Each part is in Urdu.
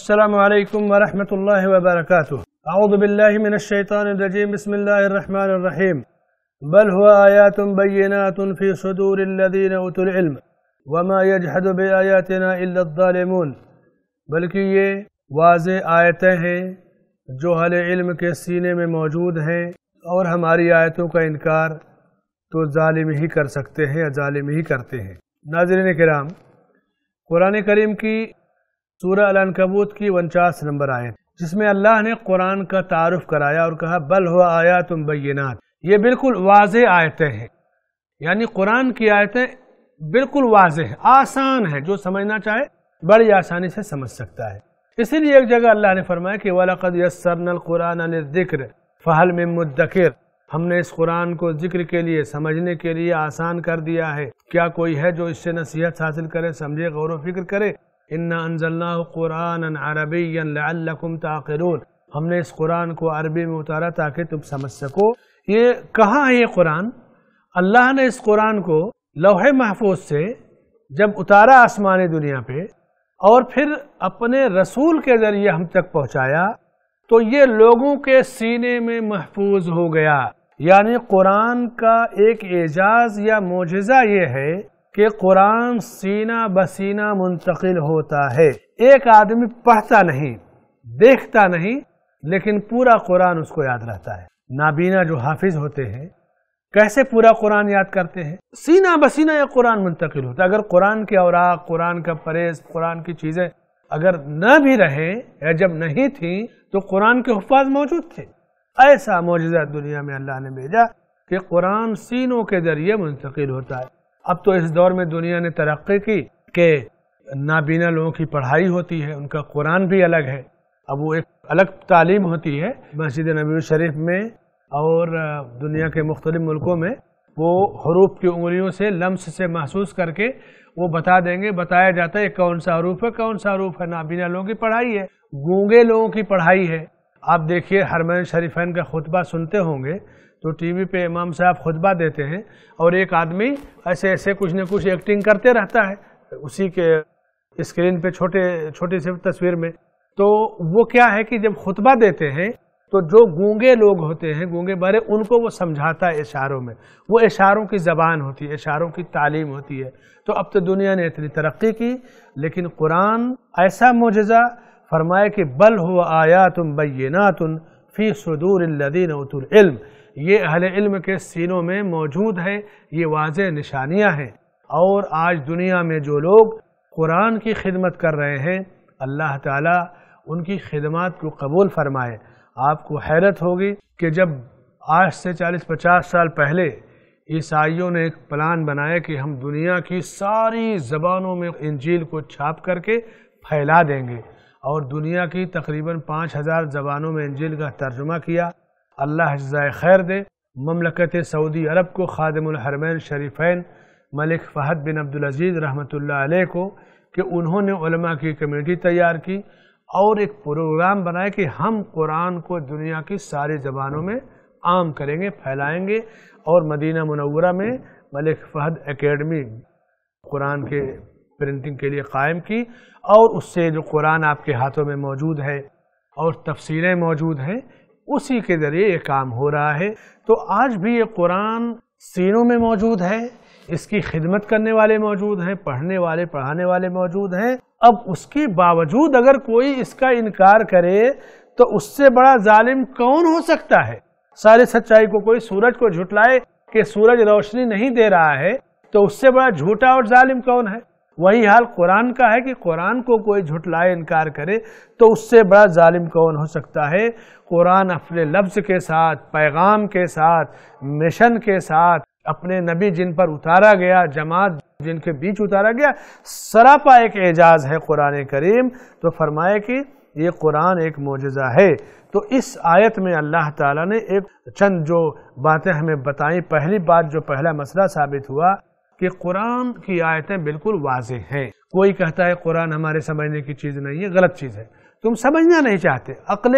السلام عليكم ورحمة الله وبركاته أعوذ بالله من الشيطان الرجيم بسم الله الرحمن الرحيم بل هو آيات بينات في صدور الذين أوتوا العلم وما يجحد بآياتنا إلا الظالمون بلکہ یہ واضح آیتیں ہیں جو اہل علم کے سینے میں موجود ہیں اور ہماری آیتوں کا انکار تو ظالم ہی کر سکتے ہیں یا ظالم ہی کرتے ہیں ناظرین کرام قرآن کریم کی سورہ الانکبوت کی ونچاس نمبر آئے جس میں اللہ نے قرآن کا تعارف کرایا اور کہا بل ہوا آیا تم بینات یہ بالکل واضح آیتیں ہیں یعنی قرآن کی آیتیں بالکل واضح ہیں آسان ہیں جو سمجھنا چاہے بڑی آسانی سے سمجھ سکتا ہے اسی لیے ایک جگہ اللہ نے فرمایا کہ وَلَقَدْ يَسَّرْنَا الْقُرْآنَ لِلذِّكْرِ فَهَلْ مِن مُدَّكِرِ ہم نے اس قرآن کو ذکر کے لیے سمجھنے کے لیے آسان کر دیا ہے کیا کوئی ہے جو اس سے نصیحت حاصل کرے سمجھے غور و فکر کرے عَرَبِيًّا قرآن عربی ہم نے اس قرآن کو عربی میں اتارا تاکہ تم سمجھ سکو یہ کہاں ہے یہ قرآن اللہ نے اس قرآن کو لوح محفوظ سے جب اتارا آسمانی دنیا پہ اور پھر اپنے رسول کے ذریعے ہم تک پہنچایا تو یہ لوگوں کے سینے میں محفوظ ہو گیا یعنی قرآن کا ایک اعجاز یا معجزہ یہ ہے کہ قرآن سینہ بسینہ منتقل ہوتا ہے ایک آدمی پڑھتا نہیں دیکھتا نہیں لیکن پورا قرآن اس کو یاد رہتا ہے نابینا جو حافظ ہوتے ہیں کیسے پورا قرآن یاد کرتے ہیں سینہ بسینہ یا قرآن منتقل ہوتا ہے اگر قرآن کے اوراق قرآن کا پریز قرآن کی چیزیں اگر نہ بھی رہے یا جب نہیں تھیں تو قرآن کے حفاظ موجود تھے ایسا معجزہ دنیا میں اللہ نے بھیجا کہ قرآن سینوں کے ذریعے منتقل ہوتا ہے اب تو اس دور میں دنیا نے ترقی کی کہ نابینا لوگوں کی پڑھائی ہوتی ہے ان کا قرآن بھی الگ ہے اب وہ ایک الگ تعلیم ہوتی ہے مسجد نبی شریف میں اور دنیا کے مختلف ملکوں میں وہ حروف کی انگلیوں سے لمس سے محسوس کر کے وہ بتا دیں گے بتایا جاتا ہے کون سا حروف ہے کون سا حروف ہے نابینا لوگوں کی پڑھائی ہے گونگے لوگوں کی پڑھائی ہے آپ دیکھیے ہرمین شریفین کا خطبہ سنتے ہوں گے تو ٹی وی پہ امام صاحب خطبہ دیتے ہیں اور ایک آدمی ایسے ایسے کچھ نہ کچھ ایکٹنگ کرتے رہتا ہے اسی کے اسکرین پہ چھوٹے چھوٹی سے تصویر میں تو وہ کیا ہے کہ جب خطبہ دیتے ہیں تو جو گونگے لوگ ہوتے ہیں گونگے بارے ان کو وہ سمجھاتا ہے اشاروں میں وہ اشاروں کی زبان ہوتی ہے اشاروں کی تعلیم ہوتی ہے تو اب تو دنیا نے اتنی ترقی کی لیکن قرآن ایسا معجزہ فرمائے کہ بل ہو آیا تم فی صدور اللہ ات العلم یہ اہل علم کے سینوں میں موجود ہے یہ واضح نشانیاں ہیں اور آج دنیا میں جو لوگ قرآن کی خدمت کر رہے ہیں اللہ تعالیٰ ان کی خدمات کو قبول فرمائے آپ کو حیرت ہوگی کہ جب آج سے چالیس پچاس سال پہلے عیسائیوں نے ایک پلان بنایا کہ ہم دنیا کی ساری زبانوں میں انجیل کو چھاپ کر کے پھیلا دیں گے اور دنیا کی تقریباً پانچ ہزار زبانوں میں انجیل کا ترجمہ کیا اللہ جزائے خیر دے مملکت سعودی عرب کو خادم الحرمین شریفین ملک فہد بن عبدالعزیز رحمۃ اللہ علیہ کو کہ انہوں نے علماء کی کمیٹی تیار کی اور ایک پروگرام بنائے کہ ہم قرآن کو دنیا کی ساری زبانوں میں عام کریں گے پھیلائیں گے اور مدینہ منورہ میں ملک فہد اکیڈمی قرآن کے پرنٹنگ کے لیے قائم کی اور اس سے جو قرآن آپ کے ہاتھوں میں موجود ہے اور تفسیریں موجود ہیں اسی کے ذریعے یہ کام ہو رہا ہے تو آج بھی یہ قرآن سینوں میں موجود ہے اس کی خدمت کرنے والے موجود ہیں پڑھنے والے پڑھانے والے موجود ہیں اب اس کے باوجود اگر کوئی اس کا انکار کرے تو اس سے بڑا ظالم کون ہو سکتا ہے سارے سچائی کو کوئی سورج کو جھٹلائے کہ سورج روشنی نہیں دے رہا ہے تو اس سے بڑا جھوٹا اور ظالم کون ہے وہی حال قرآن کا ہے کہ قرآن کو کوئی جھٹلائے انکار کرے تو اس سے بڑا ظالم کون ہو سکتا ہے قرآن اپنے لفظ کے ساتھ پیغام کے ساتھ مشن کے ساتھ اپنے نبی جن پر اتارا گیا جماعت جن کے بیچ اتارا گیا سراپا ایک اعجاز ہے قرآن کریم تو فرمائے کہ یہ قرآن ایک معجزہ ہے تو اس آیت میں اللہ تعالیٰ نے ایک چند جو باتیں ہمیں بتائیں پہلی بات جو پہلا مسئلہ ثابت ہوا کہ قرآن کی آیتیں بالکل واضح ہیں کوئی کہتا ہے قرآن ہمارے سمجھنے کی چیز نہیں ہے غلط چیز ہے تم سمجھنا نہیں چاہتے عقل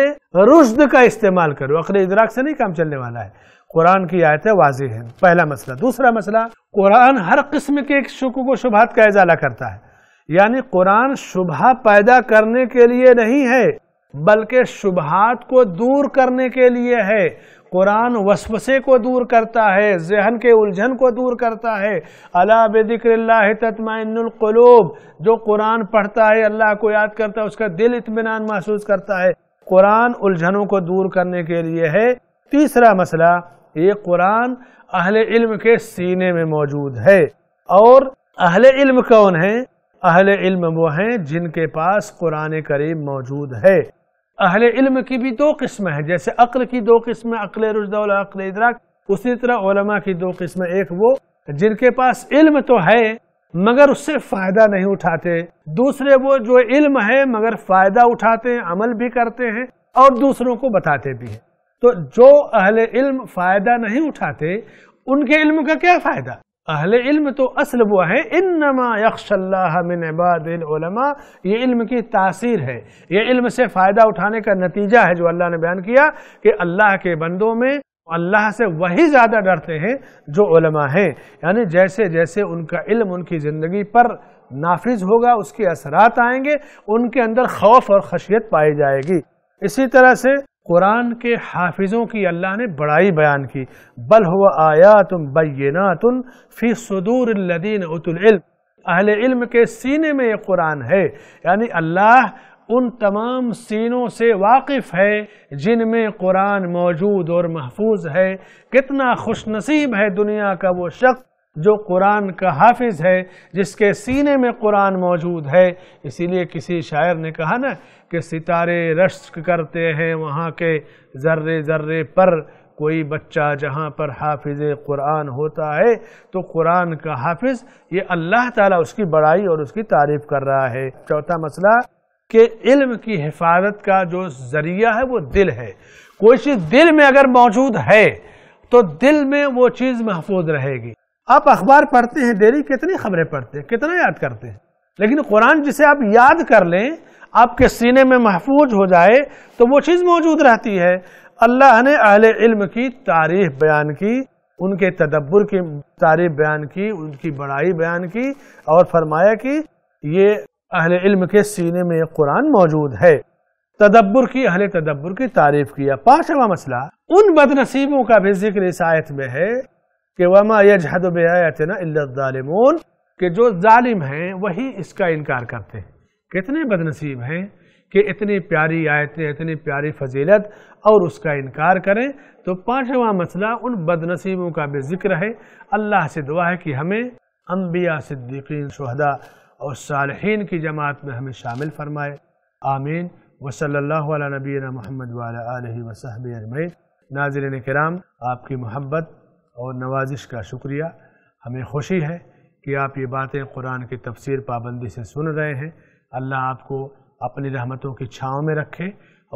رشد کا استعمال کرو عقل ادراک سے نہیں کام چلنے والا ہے قرآن کی آیتیں واضح ہیں پہلا مسئلہ دوسرا مسئلہ قرآن ہر قسم کے ایک شکو کو شبہات کا اضالہ کرتا ہے یعنی قرآن شبہ پیدا کرنے کے لیے نہیں ہے بلکہ شبہات کو دور کرنے کے لیے ہے قرآن وسوسے کو دور کرتا ہے ذہن کے الجھن کو دور کرتا ہے اللہ بذکر اللہ تطمئن القلوب جو قرآن پڑھتا ہے اللہ کو یاد کرتا ہے اس کا دل اطمینان محسوس کرتا ہے قرآن الجھنوں کو دور کرنے کے لیے ہے تیسرا مسئلہ یہ قرآن اہل علم کے سینے میں موجود ہے اور اہل علم کون ہیں اہل علم وہ ہیں جن کے پاس قرآن کریم موجود ہے اہل علم کی بھی دو قسم ہیں جیسے عقل کی دو قسم عقل اور عقل ادراک اسی طرح علماء کی دو قسم ایک وہ جن کے پاس علم تو ہے مگر اس سے فائدہ نہیں اٹھاتے دوسرے وہ جو علم ہے مگر فائدہ اٹھاتے ہیں عمل بھی کرتے ہیں اور دوسروں کو بتاتے بھی ہیں تو جو اہل علم فائدہ نہیں اٹھاتے ان کے علم کا کیا فائدہ اہل علم تو اصل وہ ہے انما یخش اللہ من عباد العلماء یہ علم کی تاثیر ہے یہ علم سے فائدہ اٹھانے کا نتیجہ ہے جو اللہ نے بیان کیا کہ اللہ کے بندوں میں اللہ سے وہی زیادہ ڈرتے ہیں جو علماء ہیں یعنی جیسے جیسے ان کا علم ان کی زندگی پر نافذ ہوگا اس کے اثرات آئیں گے ان کے اندر خوف اور خشیت پائی جائے گی اسی طرح سے قرآن کے حافظوں کی اللہ نے بڑائی بیان کی بل ہوا آیات بینات فی صدور الذین ات العلم اہل علم کے سینے میں یہ قرآن ہے یعنی اللہ ان تمام سینوں سے واقف ہے جن میں قرآن موجود اور محفوظ ہے کتنا خوش نصیب ہے دنیا کا وہ شخص جو قرآن کا حافظ ہے جس کے سینے میں قرآن موجود ہے اسی لیے کسی شاعر نے کہا نا کہ ستارے رشک کرتے ہیں وہاں کے ذرے ذرے پر کوئی بچہ جہاں پر حافظ قرآن ہوتا ہے تو قرآن کا حافظ یہ اللہ تعالیٰ اس کی بڑائی اور اس کی تعریف کر رہا ہے چوتھا مسئلہ کہ علم کی حفاظت کا جو ذریعہ ہے وہ دل ہے کوئی چیز دل میں اگر موجود ہے تو دل میں وہ چیز محفوظ رہے گی آپ اخبار پڑھتے ہیں ڈیلی کتنی خبریں پڑھتے ہیں کتنا یاد کرتے ہیں لیکن قرآن جسے آپ یاد کر لیں آپ کے سینے میں محفوظ ہو جائے تو وہ چیز موجود رہتی ہے اللہ نے اہل علم کی تعریف بیان کی ان کے تدبر کی تعریف بیان کی ان کی بڑائی بیان کی اور فرمایا کہ یہ اہل علم کے سینے میں قرآن موجود ہے تدبر کی اہل تدبر کی تعریف کیا پانچواں مسئلہ ان بد نصیبوں کا بھی ذکر اس آیت میں ہے کہ وما یجحد بآیاتنا الا الظالمون کہ جو ظالم ہیں وہی اس کا انکار کرتے ہیں کتنے بدنصیب ہیں کہ اتنی پیاری آیتیں اتنی پیاری فضیلت اور اس کا انکار کریں تو پانچواں مسئلہ ان بدنصیبوں کا بھی ذکر ہے اللہ سے دعا ہے کہ ہمیں انبیاء صدیقین شہداء اور صالحین کی جماعت میں ہمیں شامل فرمائے آمین وصلی اللہ علیہ نبینا محمد وعلیٰ آلہ وصحبہ اجمعین ناظرین کرام آپ کی محبت اور نوازش کا شکریہ ہمیں خوشی ہے کہ آپ یہ باتیں قرآن کی تفسیر پابندی سے سن رہے ہیں اللہ آپ کو اپنی رحمتوں کی چھاؤں میں رکھے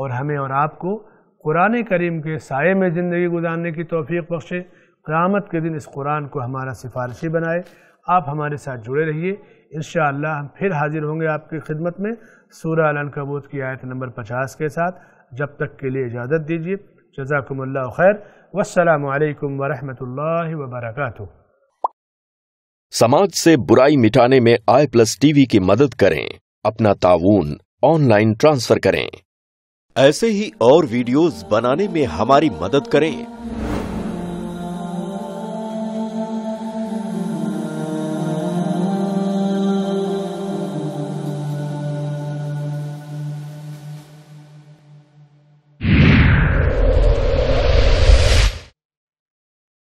اور ہمیں اور آپ کو قرآن کریم کے سائے میں زندگی گزارنے کی توفیق بخشے قیامت کے دن اس قرآن کو ہمارا سفارشی بنائے آپ ہمارے ساتھ جڑے رہیے انشاءاللہ ہم پھر حاضر ہوں گے آپ کی خدمت میں سورہ عالم کی آیت نمبر پچاس کے ساتھ جب تک کے لیے اجازت دیجیے والسلام علیکم ورحمۃ اللہ وبرکاتہ سماج سے برائی مٹانے میں آئی پلس ٹی وی کی مدد کریں اپنا تعاون آن لائن ٹرانسفر کریں ایسے ہی اور ویڈیوز بنانے میں ہماری مدد کریں